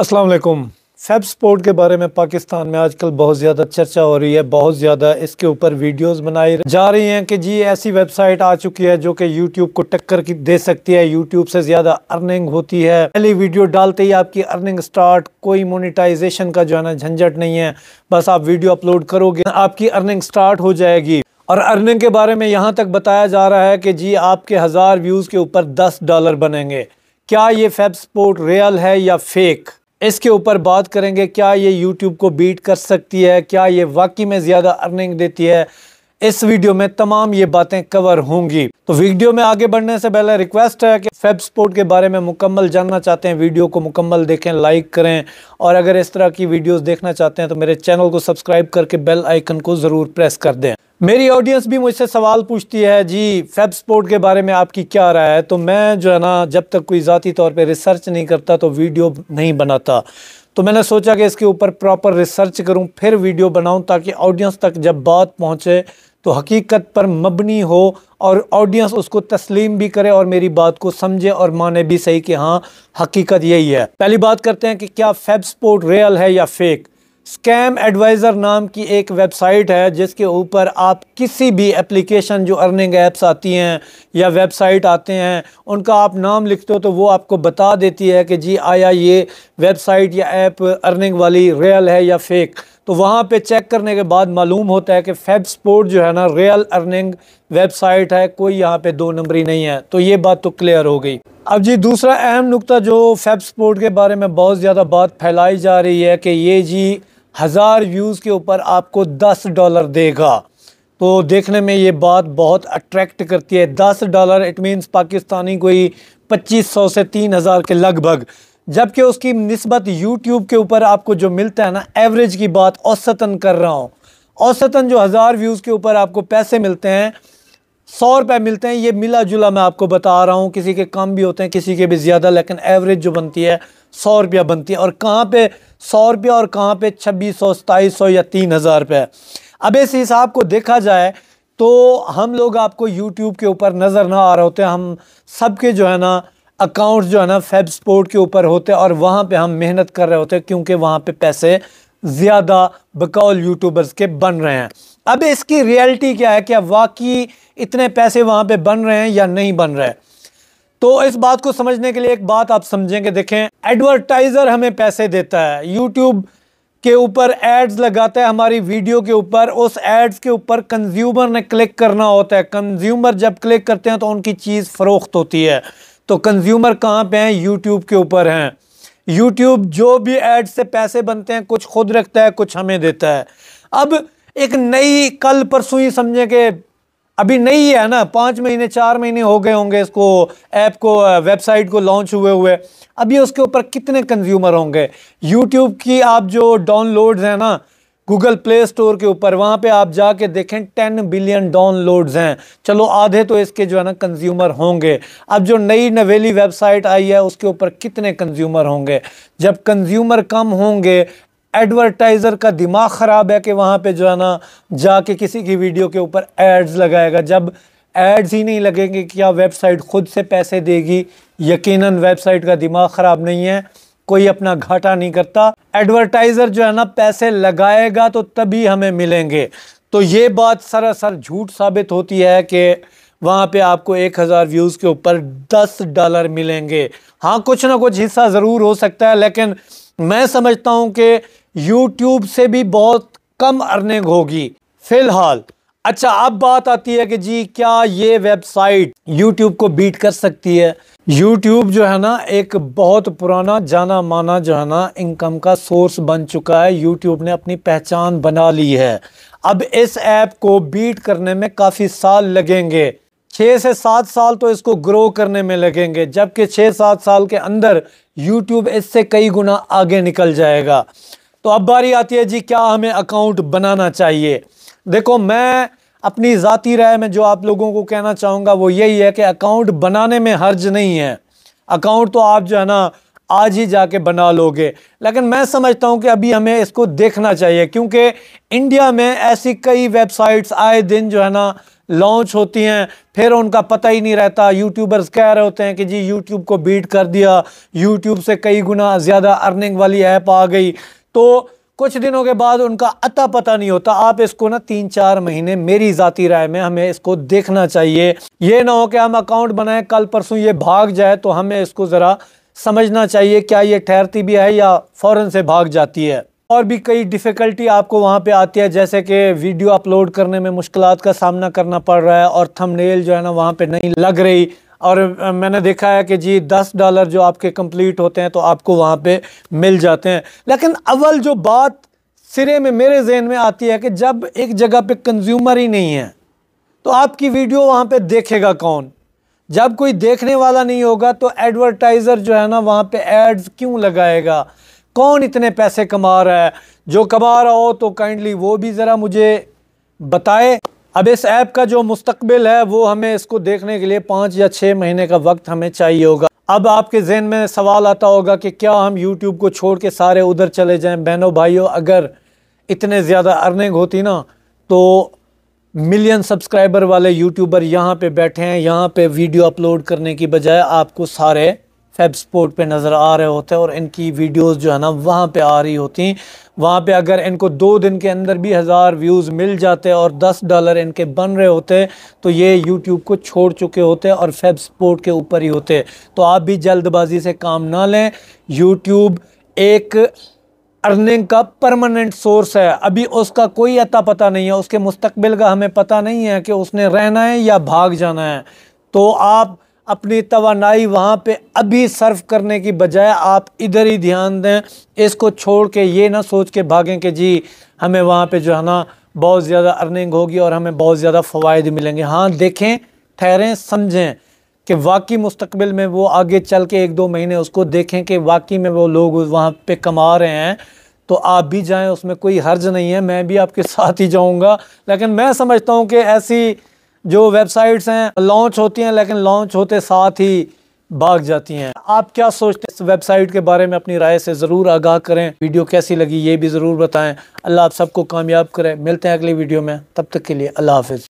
अस्सलाम वालेकुम fab sport के बारे में पाकिस्तान में आजकल बहुत ज़्यादा चर्चा हो रही है बहुत ज़्यादा इसके ऊपर वीडियोस बनाई जा रही हैं कि जी ऐसी वेबसाइट आ चुकी है जो कि यूट्यूब को टक्कर की दे सकती है यूट्यूब से ज़्यादा अर्निंग होती है पहली वीडियो डालते ही आपकी अर्निंग स्टार्ट कोई मोनिटाइजेशन का जो है ना झंझट नहीं है बस आप वीडियो अपलोड करोगे आपकी अर्निंग स्टार्ट हो जाएगी और अर्निंग के बारे में यहाँ तक बताया जा रहा है कि जी आपके हज़ार व्यूज़ के ऊपर दस डॉलर बनेंगे क्या ये फैब स्पोर्ट रियल है या फेक इसके ऊपर बात करेंगे क्या ये यूट्यूब को बीट कर सकती है क्या ये वाकई में ज़्यादा अर्निंग देती है इस वीडियो में तमाम ये बातें कवर होंगी तो वीडियो में आगे बढ़ने से पहले रिक्वेस्ट है कि फेब स्पोर्ट के बारे में मुकम्मल जानना चाहते हैं वीडियो को मुकम्मल देखें लाइक करें और अगर इस तरह की वीडियोस देखना चाहते हैं तो मेरे चैनल को सब्सक्राइब करके बेल आइकन को ज़रूर प्रेस कर दें मेरी ऑडियंस भी मुझसे सवाल पूछती है जी फेब स्पोर्ट के बारे में आपकी क्या राय है तो मैं जो है ना जब तक कोई ज़ाती तौर पे रिसर्च नहीं करता तो वीडियो नहीं बनाता तो मैंने सोचा कि इसके ऊपर प्रॉपर रिसर्च करूं फिर वीडियो बनाऊं ताकि ऑडियंस तक जब बात पहुंचे तो हकीकत पर मबनी हो और ऑडियंस उसको तस्लीम भी करे और मेरी बात को समझे और माने भी सही कि हाँ हकीकत यही है पहली बात करते हैं कि क्या फेब स्पोर्ट रियल है या फेक स्कैम एडवाइज़र नाम की एक वेबसाइट है जिसके ऊपर आप किसी भी एप्लीकेशन जो अर्निंग ऐप्स आती हैं या वेबसाइट आते हैं उनका आप नाम लिखते हो तो वो आपको बता देती है कि जी आया ये वेबसाइट या ऐप अर्निंग वाली रियल है या फेक तो वहाँ पे चेक करने के बाद मालूम होता है कि फेब स्पोर्ट जो है ना रियल अर्निंग वेबसाइट है कोई यहाँ पे दो नंबरी नहीं है तो ये बात तो क्लियर हो गई अब जी दूसरा अहम नुकता जो फेब स्पोर्ट के बारे में बहुत ज़्यादा बात फैलाई जा रही है कि ये जी हज़ार व्यूज़ के ऊपर आपको दस डॉलर देगा तो देखने में ये बात बहुत अट्रैक्ट करती है दस डॉलर इट मीन्स पाकिस्तानी कोई पच्चीस सौ से तीन हज़ार के लगभग जबकि उसकी नस्बत यूट्यूब के ऊपर आपको जो मिलता है ना एवरेज की बात औसतन कर रहा हूँ औसतन जो हज़ार व्यूज़ के ऊपर आपको पैसे मिलते हैं सौ रुपये मिलते हैं ये मिला जुला मैं आपको बता रहा हूँ किसी के कम भी होते हैं किसी के भी ज़्यादा लेकिन एवरेज जो बनती है सौ रुपया बनती है और कहाँ पे सौ रुपया और कहाँ पे छब्बीस सौ सताईस सौ या तीन हज़ार रुपये अब इस हिसाब को देखा जाए तो हम लोग आपको यूट्यूब के ऊपर नज़र ना आ रहे होते हम सब के जो है ना अकाउंट्स जो है ना फेब स्पोर्ट के ऊपर होते और वहाँ पर हम मेहनत कर रहे होते क्योंकि वहाँ पर पैसे ज़्यादा बकौल यूट्यूबर्स के बन रहे हैं अब इसकी रियलिटी क्या है क्या वाकई इतने पैसे वहाँ पे बन रहे हैं या नहीं बन रहे तो इस बात को समझने के लिए एक बात आप समझेंगे देखें एडवर्टाइज़र हमें पैसे देता है यूट्यूब के ऊपर एड्स लगाता है हमारी वीडियो के ऊपर उस एड्स के ऊपर कंज्यूमर ने क्लिक करना होता है कंज्यूमर जब क्लिक करते हैं तो उनकी चीज़ फ़रोख्त होती है तो कंज्यूमर कहाँ पे हैं यूट्यूब के ऊपर हैं यूट्यूब जो भी एड्स से पैसे बनते हैं कुछ खुद रखता है कुछ हमें देता है अब एक नई कल परसों ही समझे कि अभी नई है ना पाँच महीने चार महीने हो गए होंगे इसको ऐप को वेबसाइट को लॉन्च हुए हुए अभी उसके ऊपर कितने कंज्यूमर होंगे यूट्यूब की आप जो डाउनलोड्स हैं ना गूगल प्ले स्टोर के ऊपर वहाँ पे आप जाके देखें टेन बिलियन डाउनलोड्स हैं चलो आधे तो इसके जो है ना कंज्यूमर होंगे अब जो नई नवेली वेबसाइट आई है उसके ऊपर कितने कंज्यूमर होंगे जब कंज्यूमर कम होंगे एडवर्टाइज़र का दिमाग ख़राब है कि वहाँ पे जो है ना जाके किसी की वीडियो के ऊपर एड्स लगाएगा जब एड्स ही नहीं लगेंगे क्या वेबसाइट ख़ुद से पैसे देगी यकीनन वेबसाइट का दिमाग ख़राब नहीं है कोई अपना घाटा नहीं करता एडवर्टाइज़र जो है ना पैसे लगाएगा तो तभी हमें मिलेंगे तो ये बात सरासर झूठ साबित होती है कि वहाँ पे आपको एक हज़ार व्यूज़ के ऊपर दस डॉलर मिलेंगे हाँ कुछ ना कुछ हिस्सा ज़रूर हो सकता है लेकिन मैं समझता हूँ कि यूट्यूब से भी बहुत कम अर्निंग होगी फिलहाल अच्छा अब बात आती है कि जी क्या ये वेबसाइट यूट्यूब को बीट कर सकती है यूट्यूब जो है ना एक बहुत पुराना जाना माना जो है ना इनकम का सोर्स बन चुका है यूट्यूब ने अपनी पहचान बना ली है अब इस ऐप को बीट करने में काफ़ी साल लगेंगे छः से सात साल तो इसको ग्रो करने में लगेंगे जबकि छः सात साल के अंदर यूट्यूब इससे कई गुना आगे निकल जाएगा तो अब बारी आती है जी क्या हमें अकाउंट बनाना चाहिए देखो मैं अपनी ज़ाती राय में जो आप लोगों को कहना चाहूँगा वो यही है कि अकाउंट बनाने में हर्ज नहीं है अकाउंट तो आप जो है ना आज ही जाके बना लोगे लेकिन मैं समझता हूँ कि अभी हमें इसको देखना चाहिए क्योंकि इंडिया में ऐसी कई वेबसाइट्स आए दिन जो है ना लॉन्च होती हैं फिर उनका पता ही नहीं रहता यूट्यूबर्स कह रहे होते हैं कि जी यूट्यूब को बीट कर दिया यूट्यूब से कई गुना ज़्यादा अर्निंग वाली ऐप आ गई तो कुछ दिनों के बाद उनका अता पता नहीं होता आप इसको ना तीन चार महीने मेरी ज़ाती राय में हमें इसको देखना चाहिए ये ना हो कि हम अकाउंट बनाएं कल परसों ये भाग जाए तो हमें इसको ज़रा समझना चाहिए क्या ये ठहरती भी है या फ़ौरन से भाग जाती है और भी कई डिफ़िकल्टी आपको वहाँ पे आती है जैसे कि वीडियो अपलोड करने में मुश्किल का सामना करना पड़ रहा है और थंबनेल जो है ना वहाँ पे नहीं लग रही और मैंने देखा है कि जी दस डॉलर जो आपके कंप्लीट होते हैं तो आपको वहाँ पे मिल जाते हैं लेकिन अव्वल जो बात सिरे में मेरे जहन में आती है कि जब एक जगह पे कंज्यूमर ही नहीं है तो आपकी वीडियो वहाँ पे देखेगा कौन जब कोई देखने वाला नहीं होगा तो एडवर्टाइज़र जो है ना वहाँ पर एड्स क्यों लगाएगा कौन इतने पैसे कमा रहा है जो कमा रहा हो तो काइंडली वो भी ज़रा मुझे बताए अब इस ऐप का जो मुस्तबिल है वो हमें इसको देखने के लिए पाँच या छः महीने का वक्त हमें चाहिए होगा अब आपके जहन में सवाल आता होगा कि क्या हम यूट्यूब को छोड़ के सारे उधर चले जाएं बहनों भाइयों अगर इतने ज़्यादा अर्निंग होती ना तो मिलियन सब्सक्राइबर वाले यूट्यूबर यहाँ पे बैठे हैं यहाँ पे वीडियो अपलोड करने की बजाय आपको सारे फेब स्पोर्ट पर नज़र आ रहे होते हैं और इनकी वीडियोज़ जो है ना वहाँ पर आ रही होती हैं वहाँ पर अगर इनको दो दिन के अंदर भी हज़ार व्यूज़ मिल जाते और दस डॉलर इनके बन रहे होते तो ये यूट्यूब को छोड़ चुके होते और फेब स्पोर्ट के ऊपर ही होते तो आप भी जल्दबाजी से काम ना लें यूट्यूब एक अर्निंग का परमानेंट सोर्स है अभी उसका कोई अता पता नहीं है उसके मुस्तबिल का हमें पता नहीं है कि उसने रहना है या भाग जाना है तो आप अपनी तोानाई वहाँ पे अभी सर्व करने की बजाय आप इधर ही ध्यान दें इसको छोड़ के ये ना सोच के भागें कि जी हमें वहाँ पे जो है ना बहुत ज़्यादा अर्निंग होगी और हमें बहुत ज़्यादा फ़वाद मिलेंगे हाँ देखें ठहरें समझें कि वाकई मुस्तबिल में वो आगे चल के एक दो महीने उसको देखें कि वाकई में वो लोग वहाँ पर कमा रहे हैं तो आप भी जाएँ उसमें कोई हर्ज नहीं है मैं भी आपके साथ ही जाऊँगा लेकिन मैं समझता हूँ कि ऐसी जो वेबसाइट्स हैं लॉन्च होती हैं लेकिन लॉन्च होते साथ ही भाग जाती हैं आप क्या सोचते हैं इस वेबसाइट के बारे में अपनी राय से ज़रूर आगाह करें वीडियो कैसी लगी ये भी ज़रूर बताएं अल्लाह आप सबको कामयाब करें मिलते हैं अगली वीडियो में तब तक के लिए अल्लाह हाफिज़